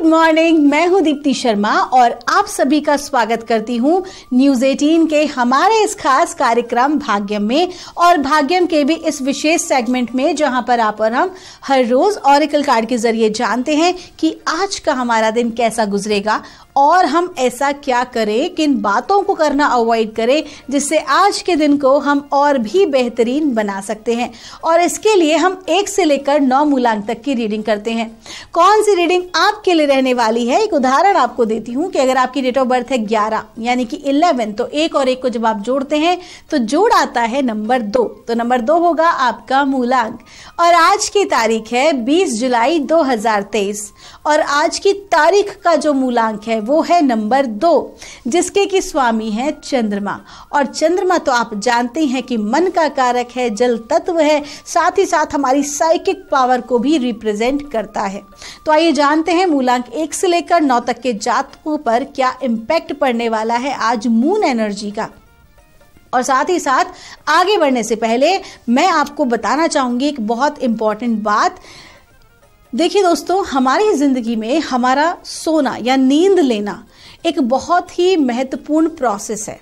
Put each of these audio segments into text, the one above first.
good morning मैं हूं दीप्ति शर्मा और आप सभी का स्वागत करती हूं न्यूज 18 के हमारे इस खास कार्यक्रम भाग्यम में और भाग्यम के भी इस विशेष सेगमेंट में जहां पर आप और हम हर रोज ऑरिकल कार्ड के जरिए जानते हैं कि आज का हमारा दिन कैसा गुजरेगा और हम ऐसा क्या करें किन बातों को करना अवॉइड करें जिससे आज के दिन को हम और भी बेहतरीन बना सकते हैं और इसके लिए हम एक से लेकर नौ मूलांक तक की रीडिंग करते हैं कौन सी रीडिंग आपके लिए रहने वाली है एक उदाहरण आपको देती हूँ कि अगर आपकी डेट ऑफ बर्थ है ग्यारह यानी कि इलेवन तो एक और एक को जब आप जोड़ते हैं तो जोड़ आता है नंबर दो तो नंबर दो होगा आपका मूलांक और आज की तारीख है बीस जुलाई दो और आज की तारीख का जो मूलांक है वो है नंबर दो जिसके कि स्वामी है चंद्रमा और चंद्रमा तो आप जानते हैं कि मन का कारक है जल तत्व है साथ ही साथ हमारी साइकिक पावर को भी रिप्रेजेंट करता है तो आइए जानते हैं मूलांक एक से लेकर नौ तक के जातकों पर क्या इम्पैक्ट पड़ने वाला है आज मून एनर्जी का और साथ ही साथ आगे बढ़ने से पहले मैं आपको बताना चाहूंगी एक बहुत इंपॉर्टेंट बात देखिए दोस्तों हमारी ज़िंदगी में हमारा सोना या नींद लेना एक बहुत ही महत्वपूर्ण प्रोसेस है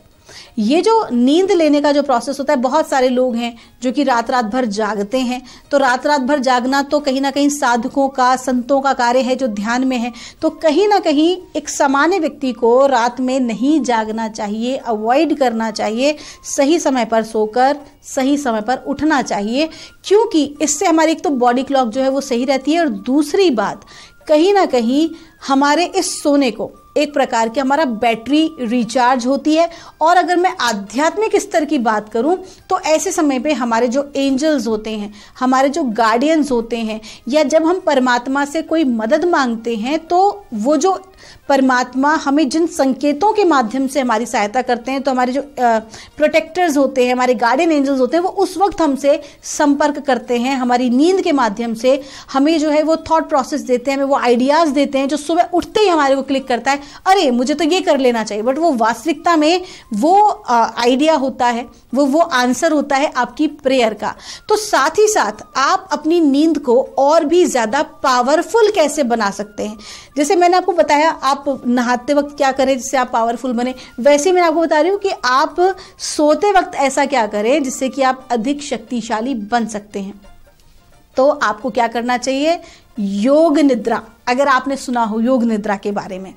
ये जो नींद लेने का जो प्रोसेस होता है बहुत सारे लोग हैं जो कि रात रात भर जागते हैं तो रात रात भर जागना तो कहीं ना कहीं साधकों का संतों का कार्य है जो ध्यान में है तो कहीं ना कहीं एक सामान्य व्यक्ति को रात में नहीं जागना चाहिए अवॉइड करना चाहिए सही समय पर सोकर सही समय पर उठना चाहिए क्योंकि इससे हमारी एक तो बॉडी क्लॉक जो है वो सही रहती है और दूसरी बात कहीं ना कहीं हमारे इस सोने को एक प्रकार की हमारा बैटरी रिचार्ज होती है और अगर मैं आध्यात्मिक स्तर की बात करूं तो ऐसे समय पे हमारे जो एंजल्स होते हैं हमारे जो गार्डियंस होते हैं या जब हम परमात्मा से कोई मदद मांगते हैं तो वो जो परमात्मा हमें जिन संकेतों के माध्यम से हमारी सहायता करते हैं तो हमारे जो प्रोटेक्टर्स होते हैं हमारे गार्डियन एंजल्स होते हैं वो उस वक्त हमसे संपर्क करते हैं हमारी नींद के माध्यम से हमें जो है वो थॉट प्रोसेस देते हैं हमें वो आइडियाज़ देते हैं जो सुबह उठते ही हमारे को क्लिक करता है अरे मुझे तो ये कर लेना चाहिए बट वो वास्तविकता में वो आइडिया होता है वो वो आंसर होता है आपकी प्रेयर का तो साथ ही साथ आप अपनी नींद को और भी ज़्यादा पावरफुल कैसे बना सकते हैं जैसे मैंने आपको बताया आप नहाते वक्त क्या करें जिससे आप पावरफुल बने वैसे मैं आपको बता रही हूँ कि आप सोते वक्त ऐसा क्या करें जिससे कि आप अधिक शक्तिशाली बन सकते हैं तो आपको क्या करना चाहिए योग निद्रा अगर आपने सुना हो योग निद्रा के बारे में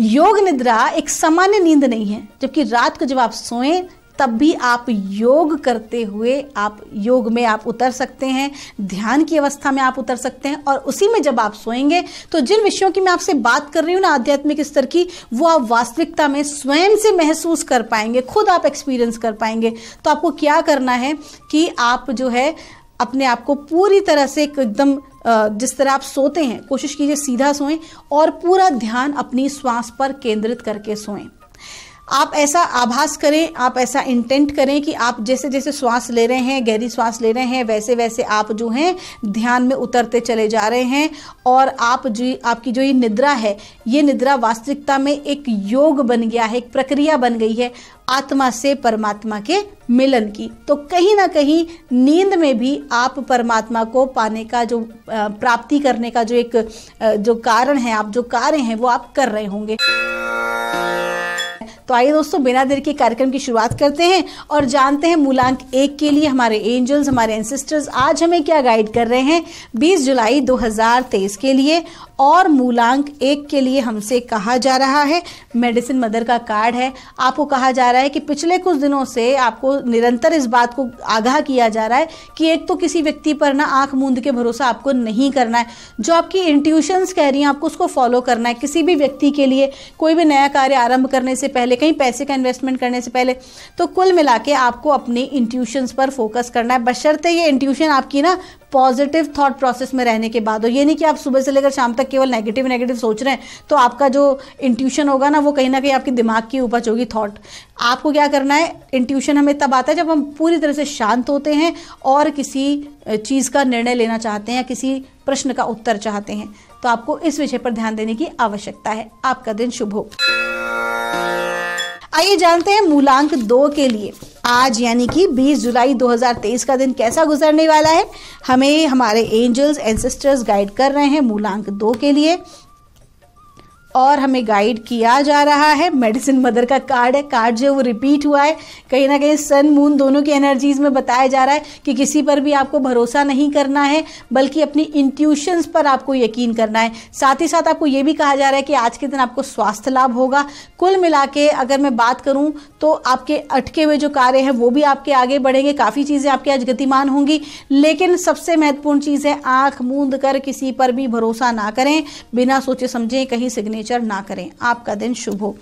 योग निद्रा एक सामान्य नींद नहीं है जबकि रात को जब आप सोएं तब भी आप योग करते हुए आप योग में आप उतर सकते हैं ध्यान की अवस्था में आप उतर सकते हैं और उसी में जब आप सोएंगे तो जिन विषयों की मैं आपसे बात कर रही हूँ ना आध्यात्मिक स्तर की वो आप वास्तविकता में स्वयं से महसूस कर पाएंगे खुद आप एक्सपीरियंस कर पाएंगे तो आपको क्या करना है कि आप जो है अपने आप को पूरी तरह से एकदम जिस तरह आप सोते हैं कोशिश कीजिए सीधा सोएं और पूरा ध्यान अपनी श्वास पर केंद्रित करके सोएं आप ऐसा आभास करें आप ऐसा इंटेंट करें कि आप जैसे जैसे श्वास ले रहे हैं गहरी श्वास ले रहे हैं वैसे वैसे आप जो हैं ध्यान में उतरते चले जा रहे हैं और आप जो आपकी जो ये निद्रा है ये निद्रा वास्तविकता में एक योग बन गया है एक प्रक्रिया बन गई है आत्मा से परमात्मा के मिलन की तो कहीं ना कहीं नींद में भी आप परमात्मा को पाने का जो प्राप्ति करने का जो एक जो कारण है आप जो कार्य हैं वो आप कर रहे होंगे तो आइए दोस्तों बिना देर के कार्यक्रम की शुरुआत करते हैं और जानते हैं मूलांक एक के लिए हमारे एंजल्स हमारे एनसिस्टर्स आज हमें क्या गाइड कर रहे हैं 20 जुलाई 2023 के लिए और मूलांक एक के लिए हमसे कहा जा रहा है मेडिसिन मदर का कार्ड है आपको कहा जा रहा है कि पिछले कुछ दिनों से आपको निरंतर इस बात को आगाह किया जा रहा है कि एक तो किसी व्यक्ति पर ना आंख मूंद के भरोसा आपको नहीं करना है जो आपकी इंट्यूशंस कह रही हैं आपको उसको फॉलो करना है किसी भी व्यक्ति के लिए कोई भी नया कार्य आरंभ करने से पहले पहले कहीं पैसे का इन्वेस्टमेंट करने से पहले तो कुल मिला के आपको अपने इंट्यूशंस पर फोकस करना है बशर्ते ये इंट्यूशन आपकी ना पॉजिटिव थॉट प्रोसेस में रहने के बाद हो ये नहीं कि आप सुबह से लेकर शाम तक केवल नेगेटिव नेगेटिव सोच रहे हैं तो आपका जो इंट्यूशन होगा ना वो कहीं ना कहीं आपके दिमाग की उपज होगी थॉट आपको क्या करना है इंट्यूशन हमें तब आता है जब हम पूरी तरह से शांत होते हैं और किसी चीज़ का निर्णय लेना चाहते हैं या किसी प्रश्न का उत्तर चाहते हैं तो आपको इस विषय पर ध्यान देने की आवश्यकता है आपका दिन शुभ हो आइए जानते हैं मूलांक दो के लिए आज यानी कि 20 जुलाई 2023 का दिन कैसा गुजरने वाला है हमें हमारे एंजल्स एंसेस्टर्स गाइड कर रहे हैं मूलांक दो के लिए और हमें गाइड किया जा रहा है मेडिसिन मदर का कार्ड है कार्ड जो है वो रिपीट हुआ है कहीं ना कहीं सन मून दोनों की एनर्जीज में बताया जा रहा है कि किसी पर भी आपको भरोसा नहीं करना है बल्कि अपनी इंट्यूशंस पर आपको यकीन करना है साथ ही साथ आपको ये भी कहा जा रहा है कि आज के दिन आपको स्वास्थ्य लाभ होगा कुल मिला के अगर मैं बात करूँ तो आपके अटके हुए जो कार्य हैं वो भी आपके आगे बढ़ेंगे काफ़ी चीज़ें आपके आज गतिमान होंगी लेकिन सबसे महत्वपूर्ण चीज़ है आँख मूंद कर किसी पर भी भरोसा ना करें बिना सोचे समझे कहीं सिग्नेचर फर्नीचर ना करें आपका दिन शुभ हो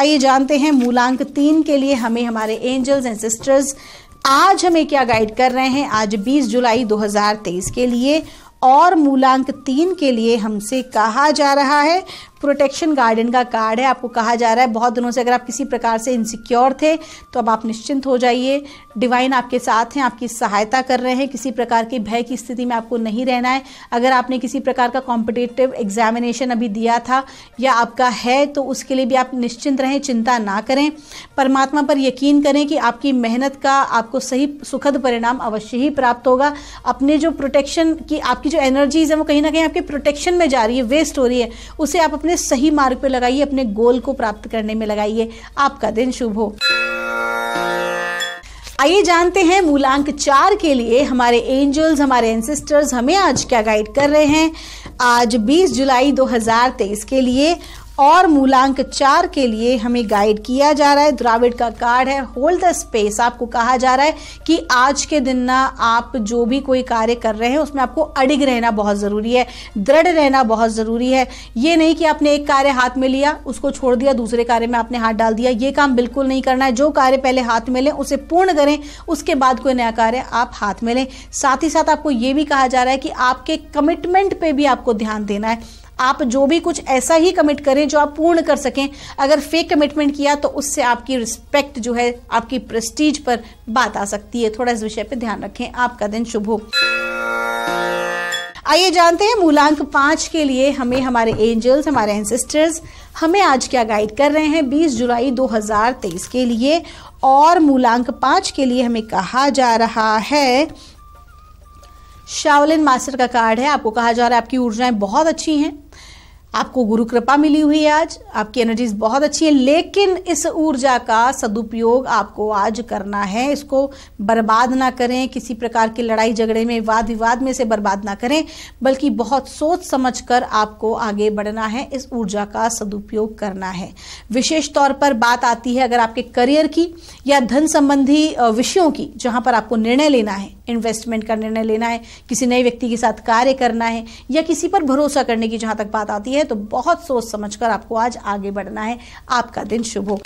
आइए जानते हैं मूलांक तीन के लिए हमें हमारे एंजल्स एंड सिस्टर्स आज हमें क्या गाइड कर रहे हैं आज 20 जुलाई 2023 के लिए और मूलांक तीन के लिए हमसे कहा जा रहा है प्रोटेक्शन गार्डन का कार्ड है आपको कहा जा रहा है बहुत दिनों से अगर आप किसी प्रकार से इनसिक्योर थे तो अब आप निश्चिंत हो जाइए डिवाइन आपके साथ हैं आपकी सहायता कर रहे हैं किसी प्रकार के भय की स्थिति में आपको नहीं रहना है अगर आपने किसी प्रकार का कॉम्पिटेटिव एग्जामिनेशन अभी दिया था या आपका है तो उसके लिए भी आप निश्चिंत रहें चिंता ना करें परमात्मा पर यकीन करें कि आपकी मेहनत का आपको सही सुखद परिणाम अवश्य ही प्राप्त होगा अपने जो प्रोटेक्शन की आपकी जो एनर्जीज है वो कहीं ना कहीं आपके प्रोटेक्शन में जा रही है वेस्ट हो रही है उसे आप अपने अपने सही मार्ग पर लगाइए अपने गोल को प्राप्त करने में लगाइए आपका दिन शुभ हो आइए जानते हैं मूलांक चार के लिए हमारे एंजल्स हमारे एंसिस्टर्स हमें आज क्या गाइड कर रहे हैं आज 20 जुलाई 2023 के लिए और मूलांक चार के लिए हमें गाइड किया जा रहा है द्राविड का कार्ड है होल्ड द स्पेस आपको कहा जा रहा है कि आज के दिन ना आप जो भी कोई कार्य कर रहे हैं उसमें आपको अडिग रहना बहुत ज़रूरी है दृढ़ रहना बहुत ज़रूरी है ये नहीं कि आपने एक कार्य हाथ में लिया उसको छोड़ दिया दूसरे कार्य में आपने हाथ डाल दिया ये काम बिल्कुल नहीं करना है जो कार्य पहले हाथ में लें उसे पूर्ण करें उसके बाद कोई नया कार्य आप हाथ में लें साथ ही साथ आपको ये भी कहा जा रहा है कि आपके कमिटमेंट पे भी आपको ध्यान देना है आप जो भी कुछ ऐसा ही कमिट करें जो आप पूर्ण कर सकें अगर फेक कमिटमेंट किया तो उससे आपकी रिस्पेक्ट जो है आपकी प्रेस्टीज पर बात आ सकती है थोड़ा इस विषय पर ध्यान रखें आपका दिन शुभ हो आइए जानते हैं मूलांक पांच के लिए हमें हमारे एंजल्स हमारे एंसेस्टर्स हमें आज क्या गाइड कर रहे हैं 20 जुलाई 2023 के लिए और मूलांक पांच के लिए हमें कहा जा रहा है शावलिन मास्टर का कार्ड है आपको कहा जा रहा है आपकी ऊर्जाएं बहुत अच्छी हैं आपको गुरु कृपा मिली हुई है आज आपकी एनर्जीज बहुत अच्छी है लेकिन इस ऊर्जा का सदुपयोग आपको आज करना है इसको बर्बाद ना करें किसी प्रकार की लड़ाई झगड़े में वाद विवाद में से बर्बाद ना करें बल्कि बहुत सोच समझ कर आपको आगे बढ़ना है इस ऊर्जा का सदुपयोग करना है विशेष तौर पर बात आती है अगर आपके करियर की या धन संबंधी विषयों की जहाँ पर आपको निर्णय लेना है इन्वेस्टमेंट का निर्णय लेना है किसी नए व्यक्ति के साथ कार्य करना है या किसी पर भरोसा करने की जहाँ तक बात आती है हैं तो बहुत सोच समझकर आपको आज आगे बढ़ना है आपका दिन शुभ हो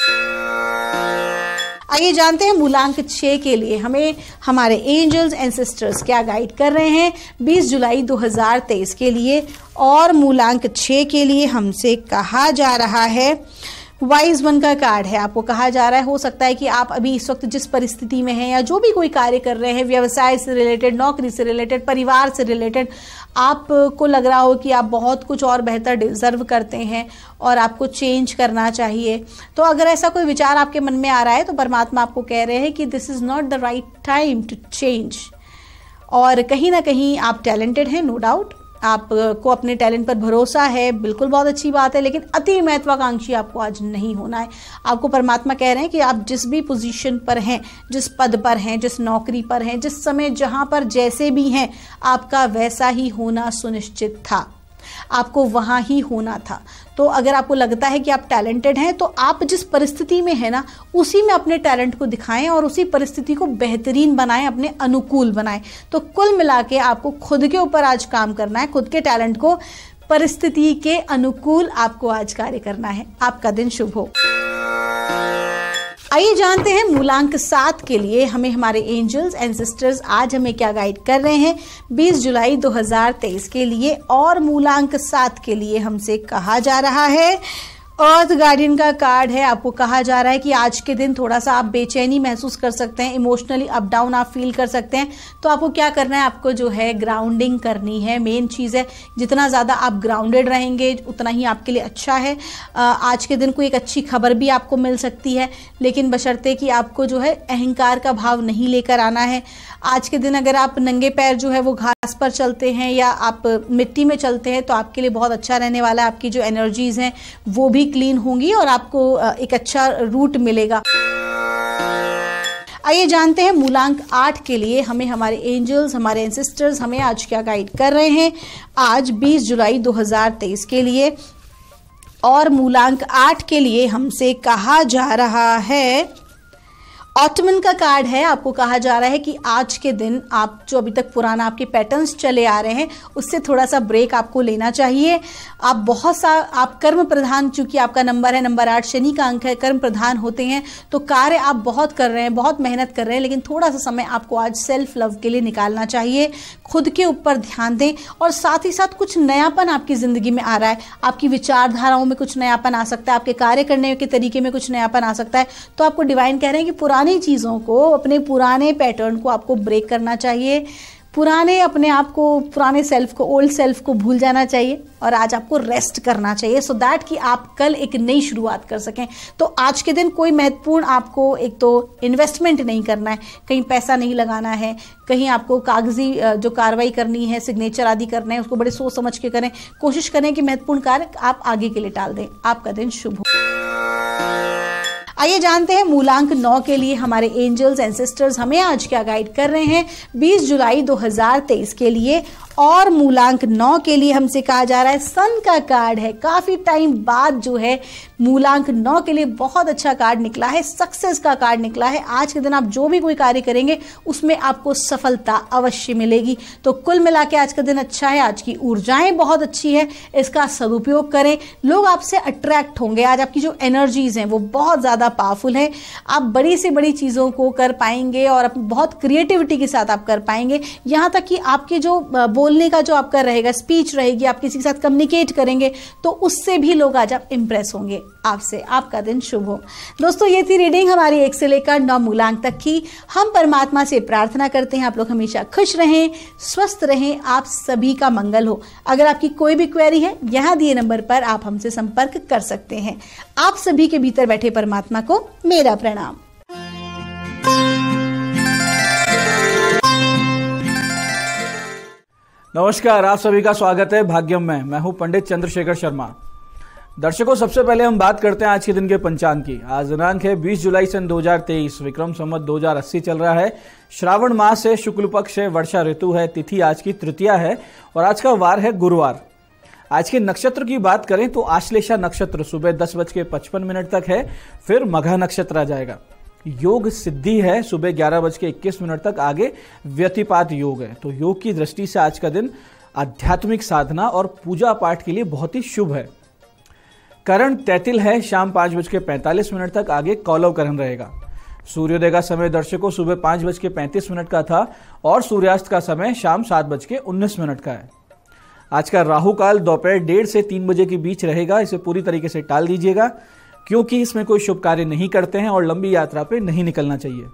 आइए जानते हैं मूलांक छः के लिए हमें हमारे एंजल्स एंड सिस्टर्स क्या गाइड कर रहे हैं 20 जुलाई 2023 के लिए और मूलांक छः के लिए हमसे कहा जा रहा है वाइज वन का कार्ड है आपको कहा जा रहा है हो सकता है कि आप अभी इस वक्त जिस परिस्थिति में हैं या जो भी कोई कार्य कर रहे हैं व्यवसाय से रिलेटेड नौकरी से रिलेटेड परिवार से रिलेटेड आपको लग रहा हो कि आप बहुत कुछ और बेहतर डिजर्व करते हैं और आपको चेंज करना चाहिए तो अगर ऐसा कोई विचार आपके मन में आ रहा है तो परमात्मा आपको कह रहे हैं कि this is not the right time to change और कहीं ना कहीं आप टैलेंटेड हैं नो डाउट आपको अपने टैलेंट पर भरोसा है बिल्कुल बहुत अच्छी बात है लेकिन अति महत्वाकांक्षी आपको आज नहीं होना है आपको परमात्मा कह रहे हैं कि आप जिस भी पोजीशन पर हैं जिस पद पर हैं जिस नौकरी पर हैं जिस समय जहाँ पर जैसे भी हैं आपका वैसा ही होना सुनिश्चित था आपको वहाँ ही होना था तो अगर आपको लगता है कि आप टैलेंटेड हैं तो आप जिस परिस्थिति में है ना उसी में अपने टैलेंट को दिखाएं और उसी परिस्थिति को बेहतरीन बनाएं अपने अनुकूल बनाएं तो कुल मिला के आपको खुद के ऊपर आज काम करना है खुद के टैलेंट को परिस्थिति के अनुकूल आपको आज कार्य करना है आपका दिन शुभ हो आइए जानते हैं मूलांक सात के लिए हमें हमारे एंजल्स एंड सिस्टर्स आज हमें क्या गाइड कर रहे हैं 20 जुलाई 2023 के लिए और मूलांक सात के लिए हमसे कहा जा रहा है अर्थ गार्डियन का कार्ड है आपको कहा जा रहा है कि आज के दिन थोड़ा सा आप बेचैनी महसूस कर सकते हैं इमोशनली अप डाउन आप फील कर सकते हैं तो आपको क्या करना है आपको जो है ग्राउंडिंग करनी है मेन चीज़ है जितना ज़्यादा आप ग्राउंडेड रहेंगे उतना ही आपके लिए अच्छा है आज के दिन कोई एक अच्छी खबर भी आपको मिल सकती है लेकिन बशर्ते कि आपको जो है अहंकार का भाव नहीं लेकर आना है आज के दिन अगर आप नंगे पैर जो है वो घास पर चलते हैं या आप मिट्टी में चलते हैं तो आपके लिए बहुत अच्छा रहने वाला है आपकी जो एनर्जीज हैं वो भी क्लीन होंगी और आपको एक अच्छा रूट मिलेगा आइए जानते हैं मूलांक आठ के लिए हमें हमारे एंजल्स हमारे एंसिस्टर्स हमें आज क्या गाइड कर रहे हैं आज 20 जुलाई 2023 के लिए और मूलांक आठ के लिए हमसे कहा जा रहा है ऑटमन का कार्ड है आपको कहा जा रहा है कि आज के दिन आप जो अभी तक पुराना आपके पैटर्न्स चले आ रहे हैं उससे थोड़ा सा ब्रेक आपको लेना चाहिए आप बहुत सा आप कर्म प्रधान चूंकि आपका नंबर है नंबर आठ शनि का अंक है कर्म प्रधान होते हैं तो कार्य आप बहुत कर रहे हैं बहुत मेहनत कर रहे हैं लेकिन थोड़ा सा समय आपको आज सेल्फ लव के लिए निकालना चाहिए खुद के ऊपर ध्यान दें और साथ ही साथ कुछ नयापन आपकी ज़िंदगी में आ रहा है आपकी विचारधाराओं में कुछ नयापन आ सकता है आपके कार्य करने के तरीके में कुछ नयापन आ सकता है तो आपको डिवाइन कह रहे हैं कि पुराना पुरानी चीज़ों को अपने पुराने पैटर्न को आपको ब्रेक करना चाहिए पुराने अपने आप को पुराने सेल्फ को ओल्ड सेल्फ को भूल जाना चाहिए और आज आपको रेस्ट करना चाहिए सो so दैट कि आप कल एक नई शुरुआत कर सकें तो आज के दिन कोई महत्वपूर्ण आपको एक तो इन्वेस्टमेंट नहीं करना है कहीं पैसा नहीं लगाना है कहीं आपको कागजी जो कार्रवाई करनी है सिग्नेचर आदि करना है उसको बड़े सोच समझ के करें कोशिश करें कि महत्वपूर्ण कार्य आप आगे के लिए टाल दें आपका दिन शुभ हो आइए जानते हैं मूलांक नौ के लिए हमारे एंजल्स एंसेस्टर्स हमें आज क्या गाइड कर रहे हैं 20 जुलाई 2023 के लिए और मूलांक नौ के लिए हमसे कहा जा रहा है सन का कार्ड है काफ़ी टाइम बाद जो है मूलांक नौ के लिए बहुत अच्छा कार्ड निकला है सक्सेस का कार्ड निकला है आज के दिन आप जो भी कोई कार्य करेंगे उसमें आपको सफलता अवश्य मिलेगी तो कुल मिला के आज का दिन अच्छा है आज की ऊर्जाएं बहुत अच्छी है इसका सदुपयोग करें लोग आपसे अट्रैक्ट होंगे आज आपकी जो एनर्जीज हैं वो बहुत ज़्यादा पावरफुल है आप बड़ी से बड़ी चीज़ों को कर पाएंगे और बहुत क्रिएटिविटी के साथ आप कर पाएंगे यहाँ तक कि आपके जो बोलने का जो आपका रहेगा स्पीच रहेगी आप किसी के साथ कम्युनिकेट करेंगे तो उससे भी लोग आज आप इम्प्रेस होंगे आपसे आपका दिन शुभ हो दोस्तों ये थी रीडिंग हमारी एक से लेकर नौ मूलांक तक की हम परमात्मा से प्रार्थना करते हैं आप लोग हमेशा खुश रहें स्वस्थ रहें आप सभी का मंगल हो अगर आपकी कोई भी क्वेरी है यहाँ दिए नंबर पर आप हमसे संपर्क कर सकते हैं आप सभी के भीतर बैठे परमात्मा को मेरा प्रणाम नमस्कार आप सभी का स्वागत है भाग्यम में मैं हूं पंडित चंद्रशेखर शर्मा दर्शकों सबसे पहले हम बात करते हैं आज के दिन के पंचांग की आज दिनांक है 20 जुलाई सन 2023 विक्रम संवत 2080 चल रहा है श्रावण मास है शुक्ल पक्ष है वर्षा ऋतु है तिथि आज की तृतीया है और आज का वार है गुरुवार आज के नक्षत्र की बात करें तो आश्लेषा नक्षत्र सुबह दस बज के पचपन मिनट तक है फिर मघा नक्षत्र आ जाएगा योग सिद्धि है सुबह ग्यारह बज के इक्कीस मिनट तक आगे व्यतिपात योग है तो योग की दृष्टि से आज का दिन आध्यात्मिक साधना और पूजा पाठ के लिए बहुत ही शुभ है करण तैतिल है शाम पांच बज के पैंतालीस मिनट तक आगे कौलव करण रहेगा सूर्योदय का समय दर्शकों सुबह पांच बज के पैंतीस मिनट का था और सूर्यास्त का समय शाम सात बज के उन्नीस मिनट का है आज का राहु काल दोपहर डेढ़ से तीन बजे के बीच रहेगा इसे पूरी तरीके से टाल दीजिएगा क्योंकि इसमें कोई शुभ कार्य नहीं करते हैं और लंबी यात्रा पे नहीं निकलना चाहिए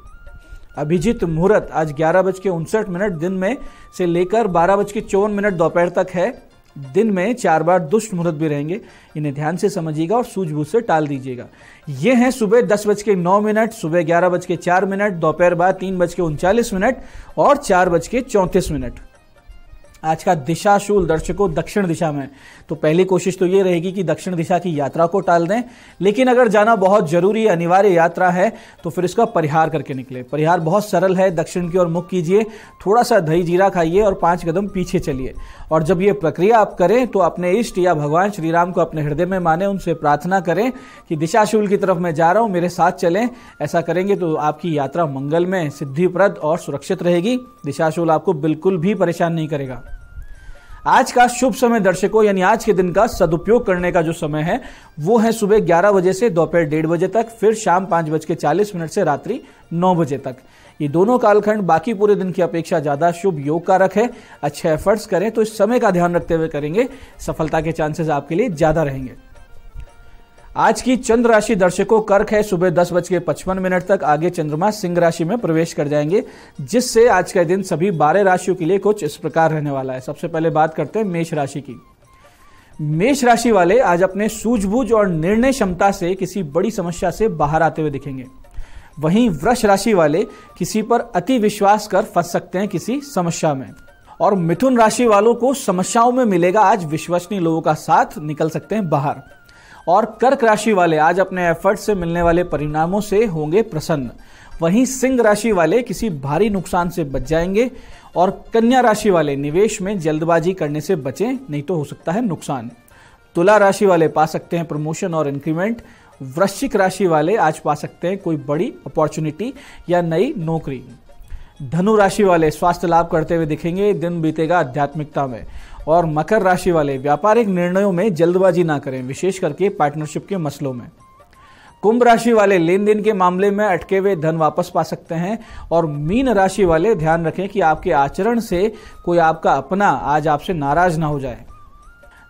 अभिजीत मुहूर्त आज ग्यारह बज के उनसठ मिनट दिन में से लेकर बारह बज के चौवन मिनट दोपहर तक है दिन में चार बार दुष्ट मुहूर्त भी रहेंगे इन्हें ध्यान से समझिएगा और सूझबूझ से टाल दीजिएगा ये हैं सुबह दस बज के नौ मिनट सुबह ग्यारह बज के चार मिनट दोपहर बाद तीन बज के उनचालीस मिनट और चार बज के चौंतीस मिनट आज का दिशा शूल दर्शकों दक्षिण दिशा में तो पहली कोशिश तो ये रहेगी कि दक्षिण दिशा की यात्रा को टाल दें लेकिन अगर जाना बहुत जरूरी अनिवार्य यात्रा है तो फिर इसका परिहार करके निकले परिहार बहुत सरल है दक्षिण की ओर मुख कीजिए थोड़ा सा दही जीरा खाइए और पाँच कदम पीछे चलिए और जब ये प्रक्रिया आप करें तो अपने इष्ट या भगवान श्री राम को अपने हृदय में माने उनसे प्रार्थना करें कि दिशाशूल की तरफ मैं जा रहा हूँ मेरे साथ चलें ऐसा करेंगे तो आपकी यात्रा मंगल में सिद्धिप्रद और सुरक्षित रहेगी दिशाशूल आपको बिल्कुल भी परेशान नहीं करेगा आज का शुभ समय दर्शकों यानी आज के दिन का सदुपयोग करने का जो समय है वो है सुबह ग्यारह बजे से दोपहर डेढ़ बजे तक फिर शाम पांच बज के चालीस मिनट से रात्रि नौ बजे तक ये दोनों कालखंड बाकी पूरे दिन की अपेक्षा ज़्यादा शुभ योग कारक है अच्छे एफर्ट्स करें तो इस समय का ध्यान रखते हुए करेंगे सफलता के चांसेस आपके लिए ज़्यादा रहेंगे आज की चंद्र राशि दर्शकों कर्क है सुबह दस बज के पचपन मिनट तक आगे चंद्रमा सिंह राशि में प्रवेश कर जाएंगे जिससे आज का दिन सभी बारह राशियों के लिए कुछ इस प्रकार रहने वाला है सबसे पहले बात करते हैं मेष राशि की मेष राशि वाले आज अपने सूझबूझ और निर्णय क्षमता से किसी बड़ी समस्या से बाहर आते हुए दिखेंगे वहीं वृक्ष राशि वाले किसी पर अति विश्वास कर फंस सकते हैं किसी समस्या में और मिथुन राशि वालों को समस्याओं में मिलेगा आज विश्वसनीय लोगों का साथ निकल सकते हैं बाहर और कर्क राशि वाले आज अपने एफर्ट से मिलने वाले परिणामों से होंगे प्रसन्न वहीं सिंह राशि वाले किसी भारी नुकसान से बच जाएंगे और कन्या राशि वाले निवेश में जल्दबाजी करने से बचें नहीं तो हो सकता है नुकसान तुला राशि वाले पा सकते हैं प्रमोशन और इंक्रीमेंट वृश्चिक राशि वाले आज पा सकते हैं कोई बड़ी अपॉर्चुनिटी या नई नौकरी धनु राशि वाले स्वास्थ्य लाभ करते हुए दिखेंगे दिन बीतेगा आध्यात्मिकता में और मकर राशि वाले व्यापारिक निर्णयों में जल्दबाजी ना करें विशेष करके पार्टनरशिप के मसलों में कुंभ राशि वाले लेन देन के मामले में अटके हुए धन वापस पा सकते हैं और मीन राशि वाले ध्यान रखें कि आपके आचरण से कोई आपका अपना आज आपसे नाराज ना हो जाए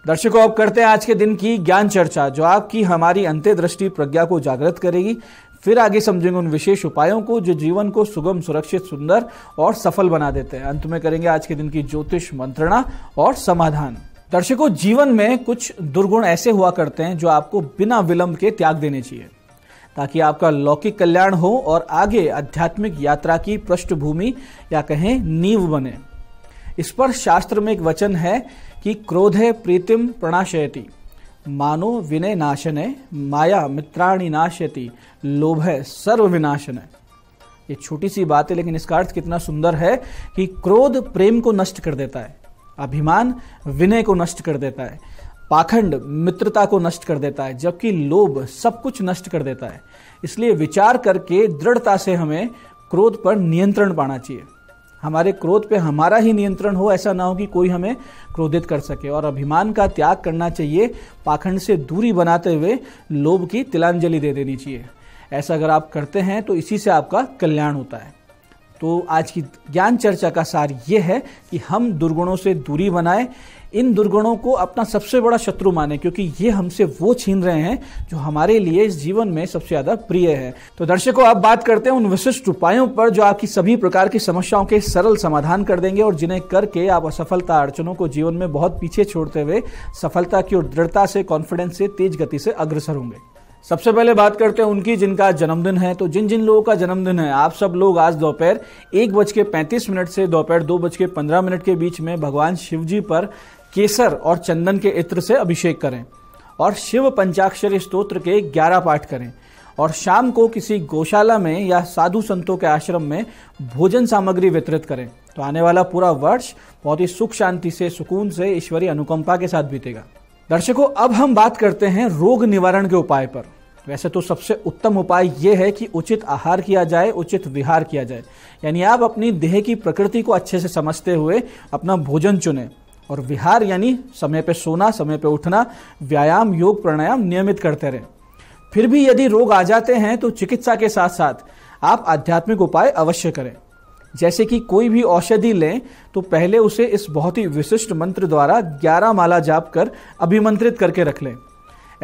दर्शकों अब करते हैं आज के दिन की ज्ञान चर्चा जो आपकी हमारी अंत्यदृष्टि प्रज्ञा को जागृत करेगी फिर आगे समझेंगे उन विशेष उपायों को जो जीवन को सुगम सुरक्षित सुंदर और सफल बना देते हैं अंत में करेंगे आज के दिन की ज्योतिष मंत्रणा और समाधान दर्शकों जीवन में कुछ दुर्गुण ऐसे हुआ करते हैं जो आपको बिना विलंब के त्याग देने चाहिए ताकि आपका लौकिक कल्याण हो और आगे आध्यात्मिक यात्रा की पृष्ठभूमि या कहें नींव बने इस पर शास्त्र में एक वचन है कि क्रोधे प्रीतिम प्रणाशयती मानो विनय नाशन है माया मित्राणी नाश्यति लोभ है सर्व विनाशन है ये छोटी सी बात है लेकिन इसका अर्थ कितना सुंदर है कि क्रोध प्रेम को नष्ट कर देता है अभिमान विनय को नष्ट कर देता है पाखंड मित्रता को नष्ट कर देता है जबकि लोभ सब कुछ नष्ट कर देता है इसलिए विचार करके दृढ़ता से हमें क्रोध पर नियंत्रण पाना चाहिए हमारे क्रोध पे हमारा ही नियंत्रण हो ऐसा ना हो कि कोई हमें क्रोधित कर सके और अभिमान का त्याग करना चाहिए पाखंड से दूरी बनाते हुए लोभ की तिलांजलि दे देनी चाहिए ऐसा अगर आप करते हैं तो इसी से आपका कल्याण होता है तो आज की ज्ञान चर्चा का सार ये है कि हम दुर्गुणों से दूरी बनाएं इन दुर्गुणों को अपना सबसे बड़ा शत्रु माने क्योंकि ये हमसे वो छीन रहे हैं जो हमारे लिए इस जीवन में सबसे ज़्यादा प्रिय है तो दर्शकों आप बात करते हैं उन विशिष्ट उपायों पर जो आपकी सभी प्रकार की समस्याओं के सरल समाधान कर देंगे और जिन्हें करके आप असफलता अड़चनों को जीवन में बहुत पीछे छोड़ते हुए सफलता की ओर दृढ़ता से कॉन्फिडेंस से तेज गति से अग्रसर होंगे सबसे पहले बात करते हैं उनकी जिनका जन्मदिन है तो जिन जिन लोगों का जन्मदिन है आप सब लोग आज दोपहर एक बज के पैंतीस मिनट से दोपहर दो बज के पंद्रह मिनट के बीच में भगवान शिव जी पर केसर और चंदन के इत्र से अभिषेक करें और शिव पंचाक्षरी स्त्रोत्र के ग्यारह पाठ करें और शाम को किसी गौशाला में या साधु संतों के आश्रम में भोजन सामग्री वितरित करें तो आने वाला पूरा वर्ष बहुत ही सुख शांति से सुकून से ईश्वरीय अनुकंपा के साथ बीतेगा दर्शकों अब हम बात करते हैं रोग निवारण के उपाय पर वैसे तो सबसे उत्तम उपाय यह है कि उचित आहार किया जाए उचित विहार किया जाए यानी आप अपनी देह की प्रकृति को अच्छे से समझते हुए अपना भोजन चुनें और विहार यानी समय पे सोना समय पे उठना व्यायाम योग प्राणायाम नियमित करते रहें फिर भी यदि रोग आ जाते हैं तो चिकित्सा के साथ साथ आप आध्यात्मिक उपाय अवश्य करें जैसे कि कोई भी औषधि लें तो पहले उसे इस बहुत ही विशिष्ट मंत्र द्वारा ग्यारह माला जाप कर अभिमंत्रित करके रख लें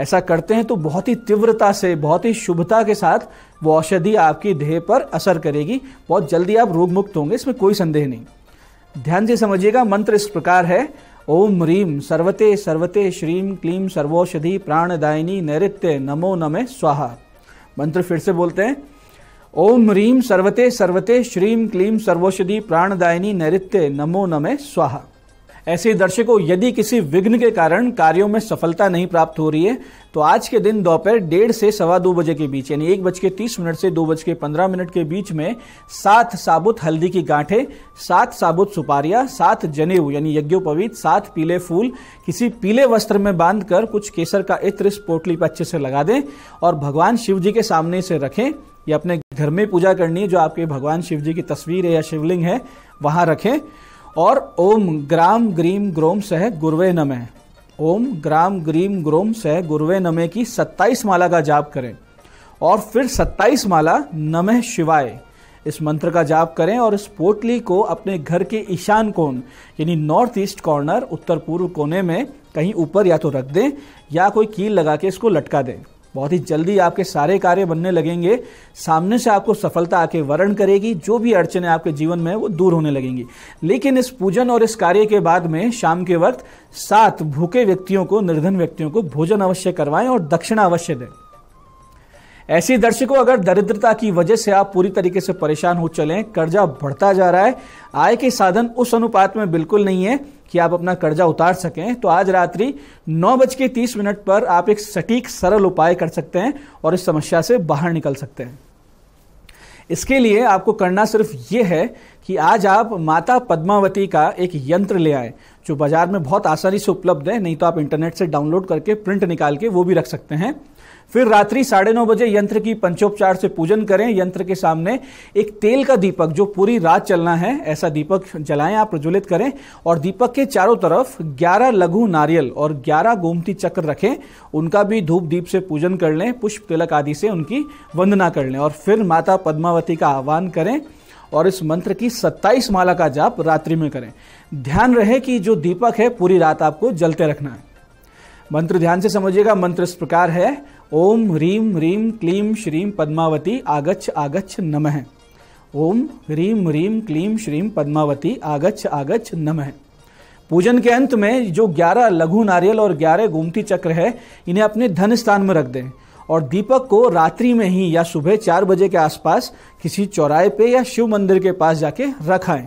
ऐसा करते हैं तो बहुत ही तीव्रता से बहुत ही शुभता के साथ वो औषधि आपकी देह पर असर करेगी बहुत जल्दी आप रोग मुक्त होंगे इसमें कोई संदेह नहीं ध्यान से समझिएगा मंत्र इस प्रकार है ओम रीम सर्वते सर्वते श्रीम क्लीम सर्वोषधि प्राणदायिनी नैत्य नमो नमे स्वाहा मंत्र फिर से बोलते हैं ओम ह्रीम सर्वते सर्वते श्रीम क्लीम सर्वोषधि प्राणदायिनी नैत्य नमो नमे स्वाहा ऐसे दर्शकों यदि किसी विघ्न के कारण कार्यों में सफलता नहीं प्राप्त हो रही है तो आज के दिन दोपहर डेढ़ से सवा दो बजे के बीच यानी एक बज के तीस मिनट से दो बज के पंद्रह मिनट के बीच में सात साबुत हल्दी की गांठें सात साबुत सुपारियां सात जनेऊ यानी यज्ञोपवीत सात पीले फूल किसी पीले वस्त्र में बांधकर कुछ केसर का इत्र इस पोटली पर अच्छे से लगा दें और भगवान शिव जी के सामने से रखें या अपने घर में पूजा करनी है जो आपके भगवान शिव जी की तस्वीर है या शिवलिंग है वहां रखें और ओम ग्राम ग्रीम ग्रोम सह गुरवे नमे ओम ग्राम ग्रीम ग्रोम सह गुरवे नमे की 27 माला का जाप करें और फिर 27 माला नमः शिवाय इस मंत्र का जाप करें और इस पोटली को अपने घर के ईशान कोण यानी नॉर्थ ईस्ट कॉर्नर उत्तर पूर्व कोने में कहीं ऊपर या तो रख दें या कोई कील लगा के इसको लटका दें बहुत ही जल्दी आपके सारे कार्य बनने लगेंगे सामने से आपको सफलता आके वर्ण करेगी जो भी अड़चने आपके जीवन में वो दूर होने लगेंगी लेकिन इस पूजन और इस कार्य के बाद में शाम के वक्त सात भूखे व्यक्तियों को निर्धन व्यक्तियों को भोजन अवश्य करवाएं और दक्षिणा अवश्य दें ऐसे दर्शकों अगर दरिद्रता की वजह से आप पूरी तरीके से परेशान हो चले कर्जा बढ़ता जा रहा है आय के साधन उस अनुपात में बिल्कुल नहीं है कि आप अपना कर्जा उतार सकें तो आज रात्रि नौ बज के तीस मिनट पर आप एक सटीक सरल उपाय कर सकते हैं और इस समस्या से बाहर निकल सकते हैं इसके लिए आपको करना सिर्फ ये है कि आज आप माता पद्मावती का एक यंत्र ले आए जो बाजार में बहुत आसानी से उपलब्ध है नहीं तो आप इंटरनेट से डाउनलोड करके प्रिंट निकाल के वो भी रख सकते हैं फिर रात्रि साढ़े नौ बजे यंत्र की पंचोपचार से पूजन करें यंत्र के सामने एक तेल का दीपक जो पूरी रात चलना है ऐसा दीपक जलाएं आप प्रज्वलित करें और दीपक के चारों तरफ 11 लघु नारियल और 11 गोमती चक्र रखें उनका भी धूप दीप से पूजन कर लें पुष्प तिलक आदि से उनकी वंदना कर लें और फिर माता पद्मावती का आह्वान करें और इस मंत्र की 27 माला का जाप रात्रि में करें ध्यान रहे कि जो दीपक है पूरी रात आपको जलते रखना है मंत्र ध्यान से समझिएगा मंत्र इस प्रकार है ओम ह्रीं ह्रीं क्लीं श्रीं पद्मावती आगच्छ आगच्छ नमः ओम ह्रीं ह्रीं क्लीं श्रीं पद्मावती आगच्छ आगच्छ नमः पूजन के अंत में जो ग्यारह लघु नारियल और ग्यारह गोमती चक्र है इन्हें अपने धन स्थान में रख दें और दीपक को रात्रि में ही या सुबह चार बजे के आसपास किसी चौराहे पे या शिव मंदिर के पास जाके रखाएं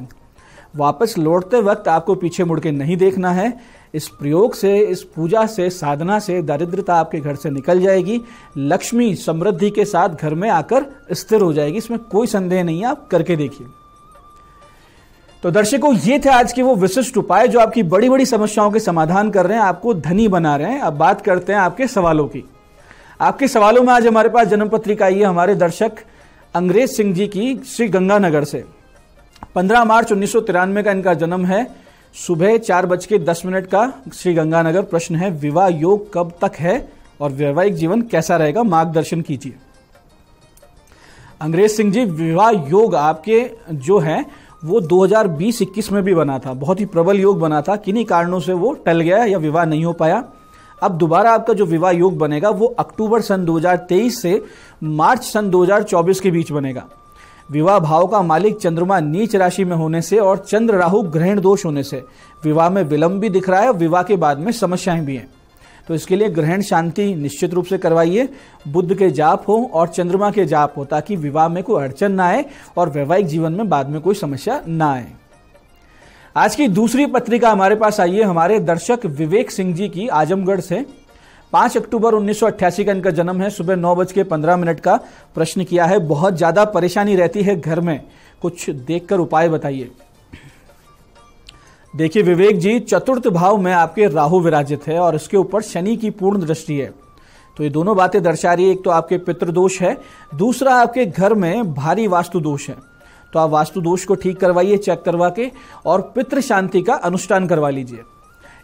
वापस लौटते वक्त आपको पीछे मुड़ के नहीं देखना है इस प्रयोग से इस पूजा से साधना से दारिद्रता आपके घर से निकल जाएगी लक्ष्मी समृद्धि के साथ घर में आकर स्थिर हो जाएगी इसमें कोई संदेह नहीं है आप करके देखिए तो दर्शकों ये थे आज के वो विशिष्ट उपाय जो आपकी बड़ी बड़ी समस्याओं के समाधान कर रहे हैं आपको धनी बना रहे हैं अब बात करते हैं आपके सवालों की आपके सवालों में आज हमारे पास जन्म पत्रिका आई है हमारे दर्शक अंग्रेज सिंह जी की श्री गंगानगर से 15 मार्च उन्नीस का इनका जन्म है सुबह चार बज के दस मिनट का श्री गंगानगर प्रश्न है विवाह योग कब तक है और वैवाहिक जीवन कैसा रहेगा मार्गदर्शन कीजिए अंग्रेज सिंह जी विवाह योग आपके जो है वो 2020-21 में भी बना था बहुत ही प्रबल योग बना था किन्हीं कारणों से वो टल गया या विवाह नहीं हो पाया अब दोबारा आपका जो विवाह योग बनेगा वो अक्टूबर सन 2023 से मार्च सन 2024 के बीच बनेगा विवाह भाव का मालिक चंद्रमा नीच राशि में होने से और चंद्र राहु ग्रहण दोष होने से विवाह में विलंब भी दिख रहा है विवाह के बाद में समस्याएं भी हैं तो इसके लिए ग्रहण शांति निश्चित रूप से करवाइए बुद्ध के जाप हो और चंद्रमा के जाप हो ताकि विवाह में कोई अड़चन ना आए और वैवाहिक जीवन में बाद में कोई समस्या ना आए आज की दूसरी पत्रिका हमारे पास आई है हमारे दर्शक विवेक सिंह जी की आजमगढ़ से पांच अक्टूबर उन्नीस का इनका जन्म है सुबह नौ बज के पंद्रह मिनट का प्रश्न किया है बहुत ज़्यादा परेशानी रहती है घर में कुछ देखकर उपाय बताइए देखिए विवेक जी चतुर्थ भाव में आपके राहु विराजित है और इसके ऊपर शनि की पूर्ण दृष्टि है तो ये दोनों बातें दर्शा रही है एक तो आपके पितृदोष है दूसरा आपके घर में भारी वास्तु दोष है तो आप वास्तु दोष को ठीक करवाइए चेक करवा के और पितृ शांति का अनुष्ठान करवा लीजिए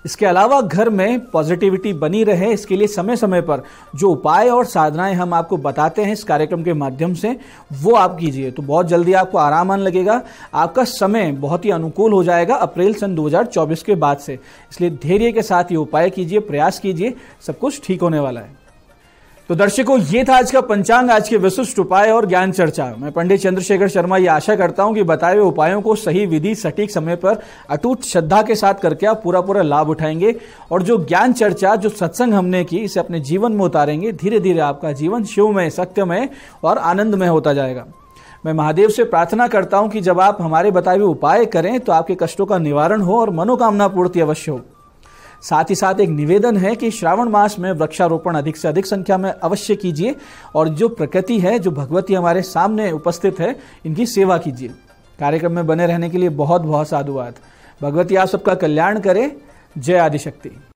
इसके अलावा घर में पॉजिटिविटी बनी रहे इसके लिए समय समय पर जो उपाय और साधनाएं हम आपको बताते हैं इस कार्यक्रम के माध्यम से वो आप कीजिए तो बहुत जल्दी आपको आराम आने लगेगा आपका समय बहुत ही अनुकूल हो जाएगा अप्रैल सन 2024 के बाद से इसलिए धैर्य के साथ ये उपाय कीजिए प्रयास कीजिए सब कुछ ठीक होने वाला है तो दर्शकों ये था आज का पंचांग आज के विशिष्ट उपाय और ज्ञान चर्चा मैं पंडित चंद्रशेखर शर्मा ये आशा करता हूं कि बताए हुए उपायों को सही विधि सटीक समय पर अटूट श्रद्धा के साथ करके आप पूरा पूरा लाभ उठाएंगे और जो ज्ञान चर्चा जो सत्संग हमने की इसे अपने जीवन में उतारेंगे धीरे धीरे आपका जीवन शिवमय सत्यमय और आनंदमय होता जाएगा मैं महादेव से प्रार्थना करता हूं कि जब आप हमारे बताए हुए उपाय करें तो आपके कष्टों का निवारण हो और मनोकामना पूर्ति अवश्य हो साथ ही साथ एक निवेदन है कि श्रावण मास में वृक्षारोपण अधिक से अधिक संख्या में अवश्य कीजिए और जो प्रकृति है जो भगवती हमारे सामने उपस्थित है इनकी सेवा कीजिए कार्यक्रम में बने रहने के लिए बहुत बहुत साधुवाद भगवती आप सबका कल्याण करे जय आदिशक्ति